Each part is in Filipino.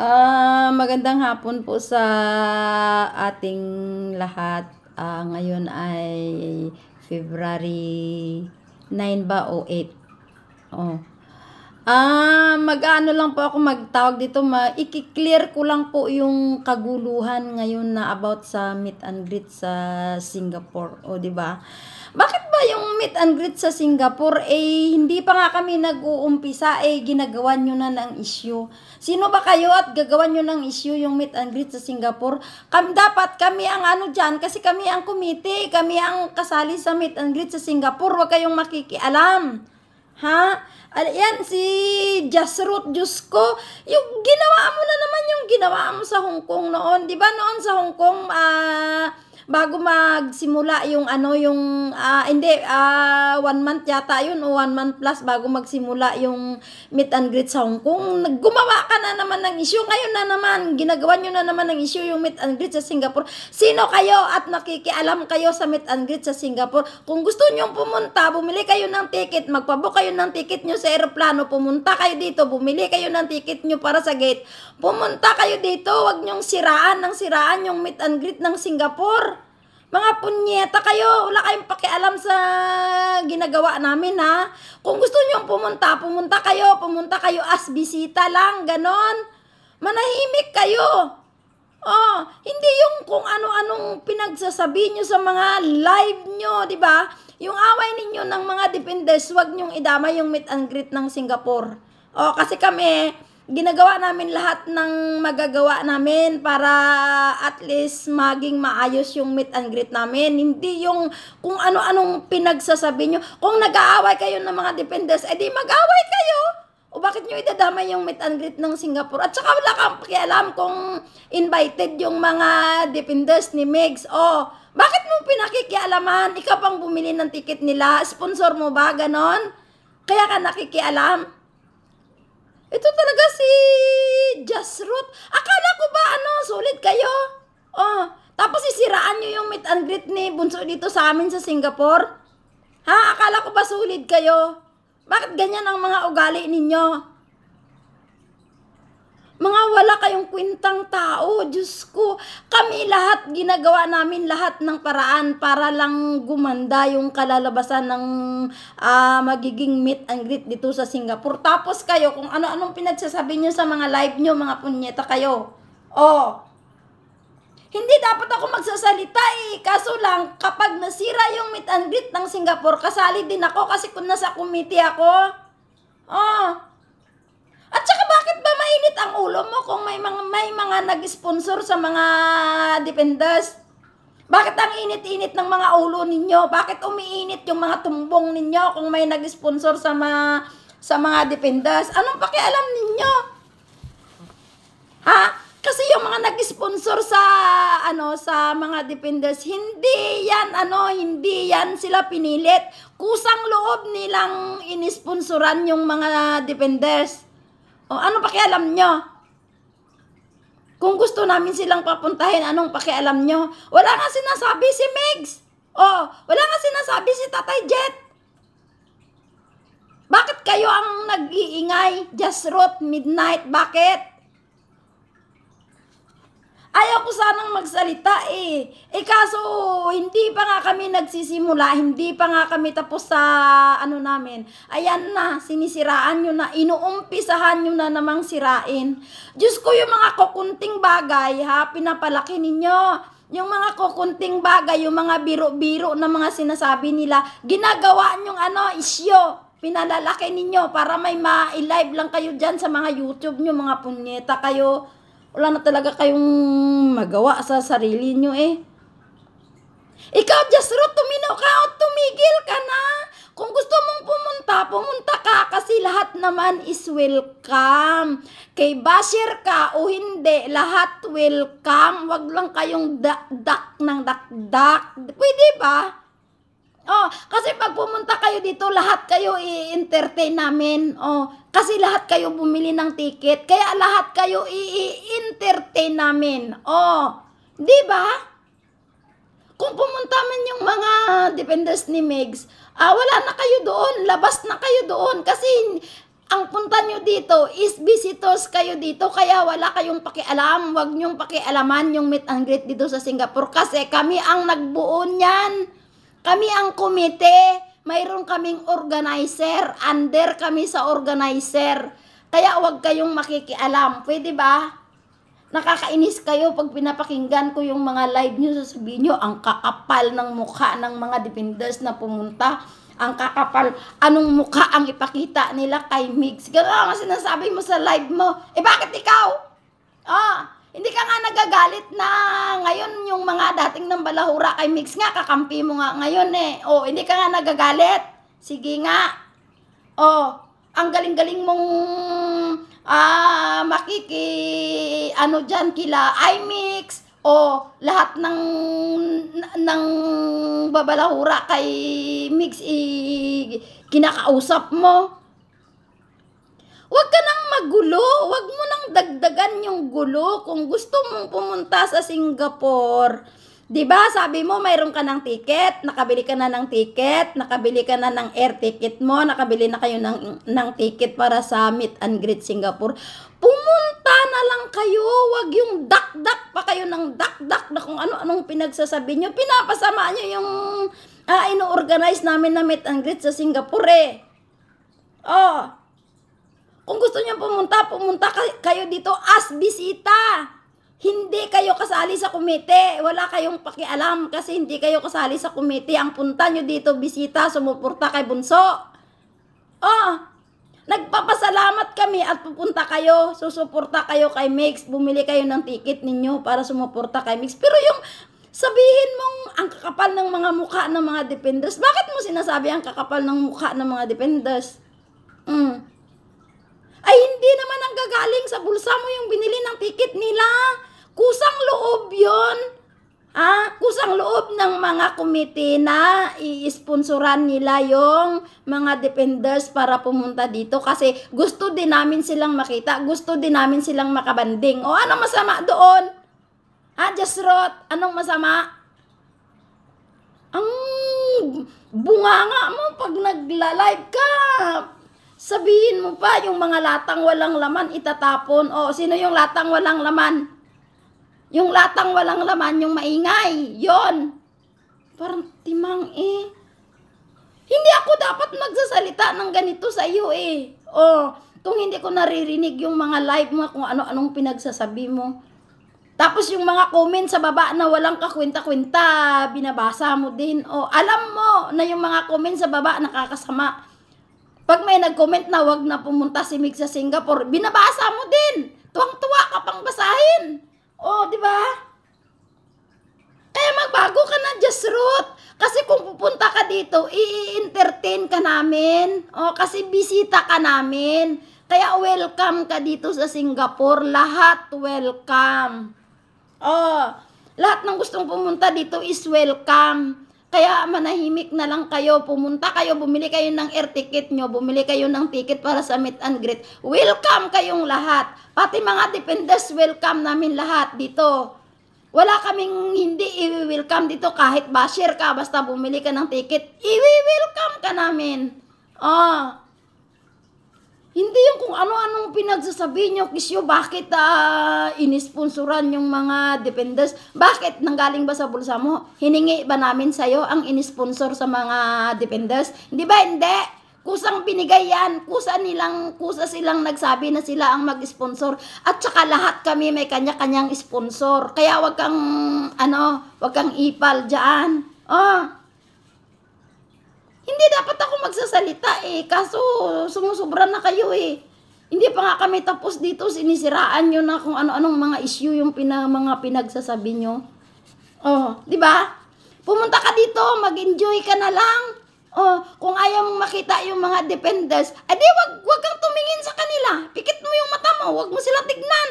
Uh, magandang hapon po sa ating lahat. Uh, ngayon ay February 9 ba o 8? Oh. Ah, uh, mag-ano lang po ako magtawag dito, ma iki clear ko lang po yung kaguluhan ngayon na about sa meet and greet sa Singapore, o oh, di ba? Bakit ba yung meet and greet sa Singapore, eh, hindi pa nga kami nag-uumpisa, eh, ginagawa nyo na ng issue. Sino ba kayo at gagawa nyo ng issue yung meet and greet sa Singapore? Kam, dapat kami ang ano dyan, kasi kami ang committee, kami ang kasali sa meet and greet sa Singapore, huwag kayong makikialam. Ha? Yan, si Jasrut, Diyos ko, yung ginawa mo na naman yung ginawa mo sa Hong Kong noon. Di ba noon sa Hong Kong, ah, uh, bago magsimula yung ano yung uh, hindi uh, one month yata yun o one month plus bago magsimula yung meet and greet sa Hong Kong gumawa ka na naman ng issue ngayon na naman ginagawa nyo na naman ng issue yung meet and greet sa Singapore sino kayo at nakikialam kayo sa meet and greet sa Singapore kung gusto nyo pumunta bumili kayo ng ticket magpabook kayo ng ticket nyo sa eroplano pumunta kayo dito bumili kayo ng ticket nyo para sa gate pumunta kayo dito wag nyong siraan ng siraan yung meet and greet ng Singapore mga punyeta kayo, wala kayong pakialam sa ginagawa namin ha. Kung gusto nyo pumunta, pumunta kayo, pumunta kayo as bisita lang, ganon. Manahimik kayo. Oh, hindi yung kung ano-anong pinagsasabi nyo sa mga live nyo, di ba? Yung away ninyo ng mga dependents, wag nyong idamay yung meet and greet ng Singapore. Oh, kasi kami, ginagawa namin lahat ng magagawa namin para at least maging maayos yung meet and greet namin. Hindi yung kung ano-anong pinagsasabi nyo. Kung nag-aaway kayo ng mga dependents, edi mag-aaway kayo. O bakit nyo idadama yung meet and greet ng Singapore? At saka wala kang pakialam kung invited yung mga dependents ni Migs. O, bakit mo pinakikialaman? Ikaw pang bumili ng ticket nila. Sponsor mo ba? Ganon? Kaya ka nakikialam? Ito talaga si Jasrut. Akala ko ba ano, sulit kayo? Oh, tapos sisiraan nyo yung meet and greet ni Bunso dito sa amin sa Singapore? Ha? Akala ko ba sulit kayo? Bakit ganyan ang mga ugali ninyo? Mga wala kayong kwintang tao, Diyos ko. Kami lahat, ginagawa namin lahat ng paraan para lang gumanda yung kalalabasan ng uh, magiging meet and greet dito sa Singapore. Tapos kayo, kung ano-anong pinagsasabi nyo sa mga live nyo, mga punyeta kayo. Oh, hindi dapat ako magsasalita eh. Kaso lang, kapag nasira yung meet and greet ng Singapore, kasali din ako kasi kung nasa committee ako. Oh, siguro mo kung may mga, may mga nag-sponsor sa mga defenders? Bakit ang init-init ng mga ulo ninyo? Bakit umiinit yung mga tumbong ninyo kung may nag-sponsor sa mga sa mga defenders? Anong pakialam ninyo? Ha? Kasi yung mga nag-sponsor sa ano sa mga defenders, hindi yan ano, hindi yan sila pinilit. Kusang loob nilang inisponsoran yung mga defenders. O ano pakialam nyo? Kung gusto namin silang papuntahin, anong pakialam nyo? Wala nga sinasabi si Migs. Oh, wala nga sinasabi si Tatay Jet. Bakit kayo ang nag-iingay? Just wrote midnight. Bakit? Ayaw ko sanang magsalita eh. Eh kaso, hindi pa nga kami nagsisimula, hindi pa nga kami tapos sa ano namin. Ayan na, sinisiraan nyo na, inuumpisahan nyo na namang sirain. Diyos ko, yung mga kukunting bagay, ha, pinapalaki ninyo. Yung mga kukunting bagay, yung mga biro-biro na mga sinasabi nila, ginagawa nyong ano, isyo pinalalaki ninyo para may ma-live lang kayo dyan sa mga YouTube nyo, mga punyeta kayo. Wala na talaga kayong magawa sa sarili nyo eh. Ikaw, Jasro, tumino ka o tumigil ka na. Kung gusto mong pumunta, pumunta ka kasi lahat naman is welcome. Kay basher ka o hindi, lahat welcome. Wag lang kayong dak-dak ng dak-dak. Pwede ba? Oh, kasi pag pumunta kayo dito, lahat kayo i-entertain namin. Oh, kasi lahat kayo bumili ng ticket, kaya lahat kayo i-entertain namin. Oh, 'di ba? Kung pumunta man yung mga dependents ni Megs, ah, wala na kayo doon, labas na kayo doon kasi ang punta nyo dito is visitors kayo dito kaya wala kayong pakialam, wag nyong pakialaman yung meet and greet dito sa Singapore kasi kami ang nagbuo niyan. Kami ang komite, mayroon kaming organizer, under kami sa organizer. Kaya wag kayong makikialam. Pwede ba? Nakakainis kayo pag pinapakinggan ko yung mga live nyo, sasabihin nyo, ang kakapal ng mukha ng mga defenders na pumunta ang kakapal, anong mukha ang ipakita nila kay Migs. Ganun ang sinasabi mo sa live mo. Eh bakit ikaw? Ah, hindi ka nga nagagalit na ngayon yung mga dating ng balahura kay Mix nga, kakampi mo nga ngayon eh. O, oh, hindi ka nga nagagalit. Sige nga. O, oh, ang galing-galing mong ah, makiki, ano dyan, kila iMix. O, oh, lahat ng, ng babalahura kay Mix, i, eh, kinakausap mo. Huwag ka nang magulo. Huwag mo nang dagdagan yung gulo. Kung gusto mong pumunta sa Singapore, 'di ba? Sabi mo mayroon ka ng ticket, nakabili ka na ng ticket, nakabili ka na ng air ticket mo, nakabili na kayo ng ng ticket para sa Meet and Greet Singapore. Pumunta na lang kayo, 'wag yung dakdak pa kayo ng dakdak na kung ano-anong pinagsasabi niyo. Pinapasama niyo yung ah, ino-organize namin na Meet and Greet sa Singapore. Eh. Oh, kung gusto niyo pumunta, pumunta kayo dito as bisita. Hindi kayo kasali sa komite. Wala kayong pakialam kasi hindi kayo kasali sa komite. Ang punta niyo dito, bisita, sumuporta kay Bunso. Oh, nagpapasalamat kami at pupunta kayo, susuporta kayo kay Mix, bumili kayo ng ticket ninyo para sumuporta kay Mix. Pero yung sabihin mong ang kakapal ng mga mukha ng mga dependers, bakit mo sinasabi ang kakapal ng mukha ng mga dependers? Mm nanggagaling sa bulsa mo yung binili ng ticket nila. Kusang loob yon Ha? Kusang loob ng mga komite na i-sponsoran nila yung mga defenders para pumunta dito kasi gusto din namin silang makita, gusto din namin silang makabanding. O ano masama doon? Ha, just rot, anong masama? Ang bunga nga mo pag nagla-live ka, Sabihin mo pa yung mga latang walang laman itatapon. O, sino yung latang walang laman? Yung latang walang laman, yung maingay. Yon. Parang timang eh. Hindi ako dapat magsasalita ng ganito sa iyo eh. O, kung hindi ko naririnig yung mga live mo, kung ano-anong pinagsasabi mo. Tapos yung mga comment sa baba na walang kakwenta-kwenta, binabasa mo din. O, alam mo na yung mga comment sa baba nakakasama pag may nag-comment na wag na pumunta si Mig sa Singapore, binabasa mo din. Tuwang-tuwa ka pang basahin. oh, di ba? Kaya magbago ka na, just root. Kasi kung pupunta ka dito, i-entertain ka namin. O, oh, kasi bisita ka namin. Kaya welcome ka dito sa Singapore. Lahat welcome. Oh, lahat ng gustong pumunta dito is welcome. Kaya manahimik na lang kayo, pumunta kayo, bumili kayo ng air ticket nyo, bumili kayo ng ticket para sa meet and greet. Welcome kayong lahat. Pati mga dependents, welcome namin lahat dito. Wala kaming hindi i-welcome dito kahit basher ka, basta bumili ka ng ticket, i-welcome ka namin. Oh, hindi yung kung ano-anong pinagsasabi nyo, Kisyo, bakit uh, ah, inisponsoran yung mga dependents? Bakit? Nanggaling ba sa bulsa mo? Hiningi ba namin sa'yo ang inisponsor sa mga dependents? Hindi ba? Hindi! Kusang binigay yan. Kusa nilang, kusa silang nagsabi na sila ang mag-sponsor. At saka lahat kami may kanya-kanyang sponsor. Kaya wag kang, ano, wag kang ipal dyan. Oh, hindi dapat ako magsasalita eh. Kaso sumusobra na kayo eh. Hindi pa nga kami tapos dito. Sinisiraan nyo na kung ano-anong mga issue yung pina, mga pinagsasabi nyo. Oh, di ba? Pumunta ka dito, mag-enjoy ka na lang. Oh, kung ayaw mong makita yung mga dependents, adi eh wag, wag kang tumingin sa kanila. Pikit mo yung mata mo, wag mo sila tignan.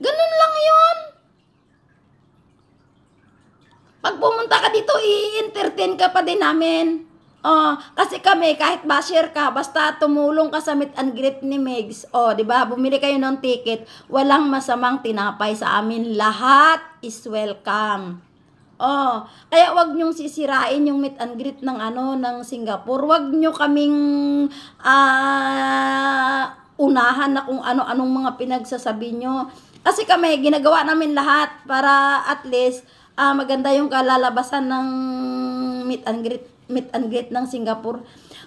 Ganun lang yon. Pag pumunta ka dito, i-entertain ka pa din namin. Oh, kasi kami, kahit basher ka, basta tumulong ka sa meet and greet ni Megs. Oh, di ba? Bumili kayo ng ticket. Walang masamang tinapay sa amin. Lahat is welcome. Oh, kaya wag niyong sisirain yung meet and greet ng ano ng Singapore. Wag niyo kaming uh, unahan na kung ano-anong mga pinagsasabi niyo. Kasi kami ginagawa namin lahat para at least uh, maganda yung kalalabasan ng meet and greet meet and greet ng Singapore.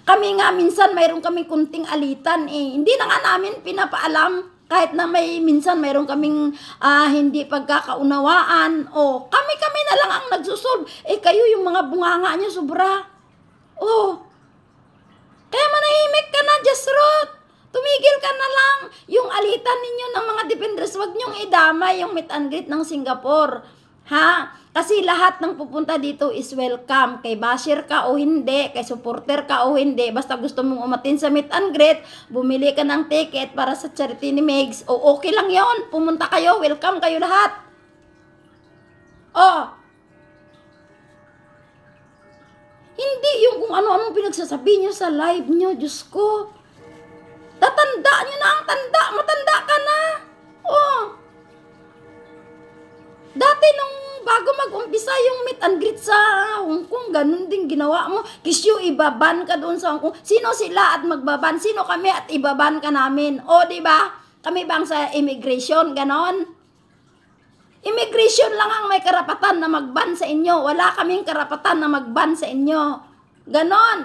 Kami nga minsan mayroon kami kunting alitan eh. Hindi na nga namin pinapaalam kahit na may minsan mayroon kaming uh, hindi pagkakaunawaan o kami-kami na lang ang nagsusolve. Eh kayo yung mga bunganga nyo sobra. Oh. Kaya manahimik ka na, just root. Tumigil ka na lang. Yung alitan ninyo ng mga dependers, wag nyong idamay yung meet and greet ng Singapore Ha? Kasi lahat ng pupunta dito is welcome. Kay basher ka o hindi, kay supporter ka o hindi, basta gusto mong umatin sa meet and greet, bumili ka ng ticket para sa charity ni Megs. O okay lang yon pumunta kayo, welcome kayo lahat. Oh, Hindi yung kung ano-anong pinagsasabi nyo sa live nyo, Diyos ko. Isa yung meet and greet sa Hong Kong, ganun din ginawa mo. Kisyo, ibaban ka doon sa Hong Kong. Sino sila at magbaban? Sino kami at ibaban ka namin? O, di ba? Kami bang sa immigration, ganon? Immigration lang ang may karapatan na magban sa inyo. Wala kaming karapatan na magban sa inyo. Ganon.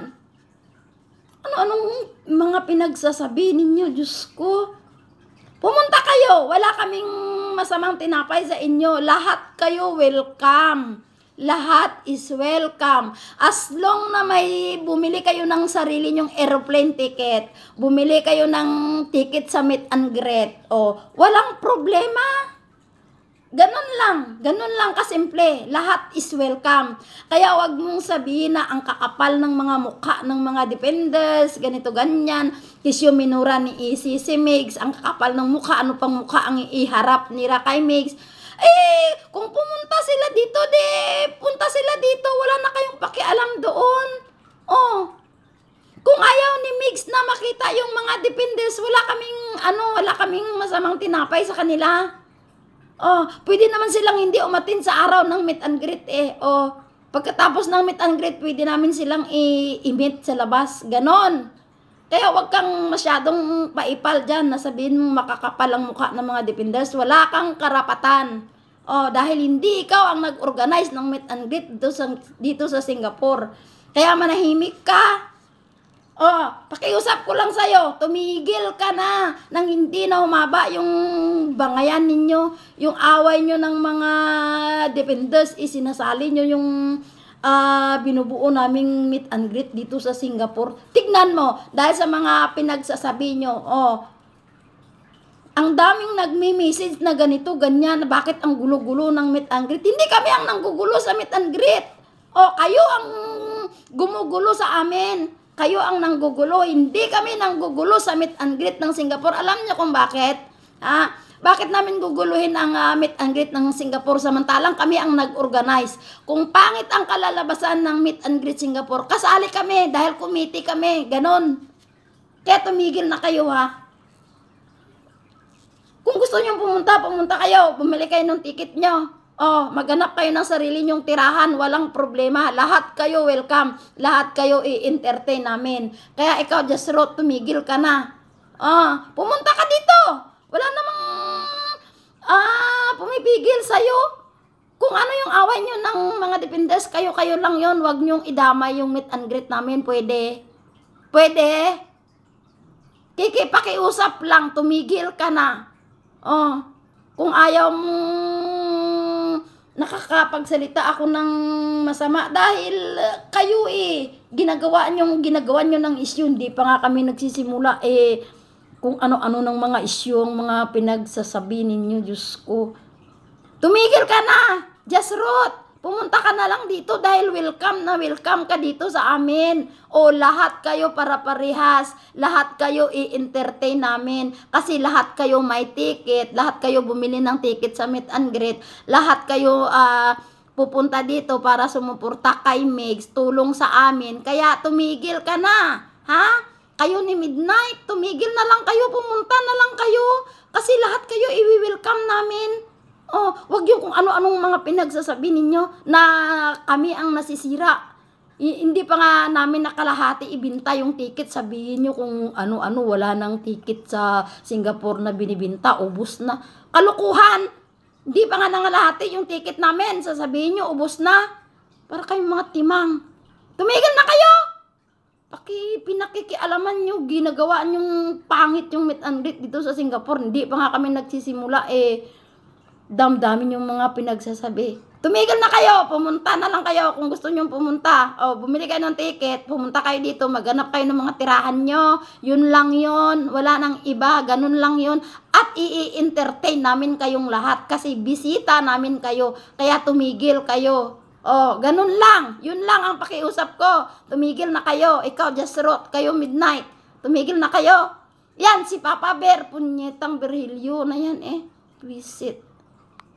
Ano-anong mga pinagsasabi ninyo, Diyos ko? Pumunta kayo. Wala kaming masamang tinapay sa inyo. Lahat kayo welcome. Lahat is welcome. As long na may bumili kayo ng sarili nyong aeroplane ticket, bumili kayo ng ticket sa meet and greet, o oh, walang problema. Ganun lang. Ganun lang kasimple. Lahat is welcome. Kaya wag mong sabihin na ang kakapal ng mga mukha ng mga defenders, ganito ganyan. Kisyo minura ni si e Mix. Ang kakapal ng mukha, ano pang mukha ang iharap ni Rakay Mix. Eh, kung pumunta sila dito, de, punta sila dito. Wala na kayong pakialam doon. Oh, kung ayaw ni Mix na makita yung mga defenders, wala kaming, ano, wala kaming masamang tinapay sa kanila. Oh, pwede naman silang hindi umatin sa araw ng meet and greet eh. Oh, pagkatapos ng meet and greet, pwede namin silang i-meet sa labas. Ganon. Kaya huwag kang masyadong paipal dyan. sabihin mo makakapal ang mukha ng mga defenders. Wala kang karapatan. Oh, dahil hindi ikaw ang nag-organize ng meet and greet dito sa, dito sa Singapore. Kaya manahimik ka Oh, pakiusap ko lang sa'yo, tumigil ka na nang hindi na humaba yung bangayan ninyo, yung away nyo ng mga defenders, isinasali nyo yung uh, binubuo naming meet and greet dito sa Singapore. Tignan mo, dahil sa mga pinagsasabi nyo, oh, ang daming nagme-message na ganito, ganyan, bakit ang gulo-gulo ng meet and greet? Hindi kami ang nanggugulo sa meet and greet. Oh, kayo ang gumugulo sa amin. Kayo ang nanggugulo. Hindi kami nanggugulo sa meet and greet ng Singapore. Alam niyo kung bakit? Ha? bakit namin guguluhin ang uh, meet and greet ng Singapore samantalang kami ang nag-organize? Kung pangit ang kalalabasan ng meet and greet Singapore, kasali kami dahil kumiti kami. Ganon. Kaya tumigil na kayo ha. Kung gusto niyo pumunta, pumunta kayo. Bumili kayo ng ticket niyo. Oh, maganap kayo ng sarili nyong tirahan, walang problema. Lahat kayo welcome, lahat kayo i-entertain namin. Kaya ikaw just wrote, tumigil ka na. Oh, pumunta ka dito. Wala namang ah, pumipigil sa'yo. Kung ano yung away nyo ng mga dependents, kayo-kayo lang yon Huwag nyong idamay yung meet and greet namin. Pwede. Pwede. Kiki, pakiusap lang. Tumigil ka na. Oh, kung ayaw mong nakakapagsalita ako ng masama dahil eh, kayo eh ginagawa niyo ginagawa niyo ng isyu hindi pa nga kami nagsisimula eh kung ano-ano ng mga isyu ang mga pinagsasabi ninyo Diyos ko tumigil ka na just root Pumunta ka na lang dito dahil welcome na welcome ka dito sa amin. O lahat kayo para parehas. Lahat kayo i-entertain namin. Kasi lahat kayo may ticket. Lahat kayo bumili ng ticket sa meet and greet. Lahat kayo uh, pupunta dito para sumuporta kay Megs. Tulong sa amin. Kaya tumigil ka na. Ha? Kayo ni Midnight, tumigil na lang kayo. Pumunta na lang kayo. Kasi lahat kayo i-welcome namin. Oh, wag yung kung ano-anong mga pinagsasabi ninyo na kami ang nasisira. I- hindi pa nga namin nakalahati ibinta yung ticket. Sabihin nyo kung ano-ano, wala nang ticket sa Singapore na binibinta, ubus na. Kalukuhan! Hindi pa nga nangalahati yung ticket namin. Sasabihin nyo, ubus na. Para kayong mga timang. Tumigil na kayo! Paki, pinakikialaman nyo, ginagawa yung pangit yung meet and greet dito sa Singapore. Hindi pa nga kami nagsisimula eh damdamin yung mga pinagsasabi. Tumigil na kayo, pumunta na lang kayo kung gusto nyo pumunta. O, bumili kayo ng ticket, pumunta kayo dito, maganap kayo ng mga tirahan nyo. Yun lang yun, wala nang iba, ganun lang yun. At i-entertain namin kayong lahat kasi bisita namin kayo, kaya tumigil kayo. O, ganun lang, yun lang ang pakiusap ko. Tumigil na kayo, ikaw just rot, kayo midnight. Tumigil na kayo. Yan, si Papa Bear, punyetang Virgilio na yan eh. Visit.